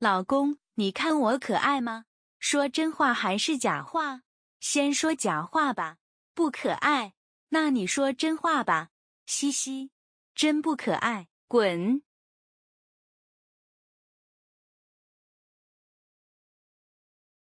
老公，你看我可爱吗？说真话还是假话？先说假话吧，不可爱。那你说真话吧，嘻嘻，真不可爱，滚。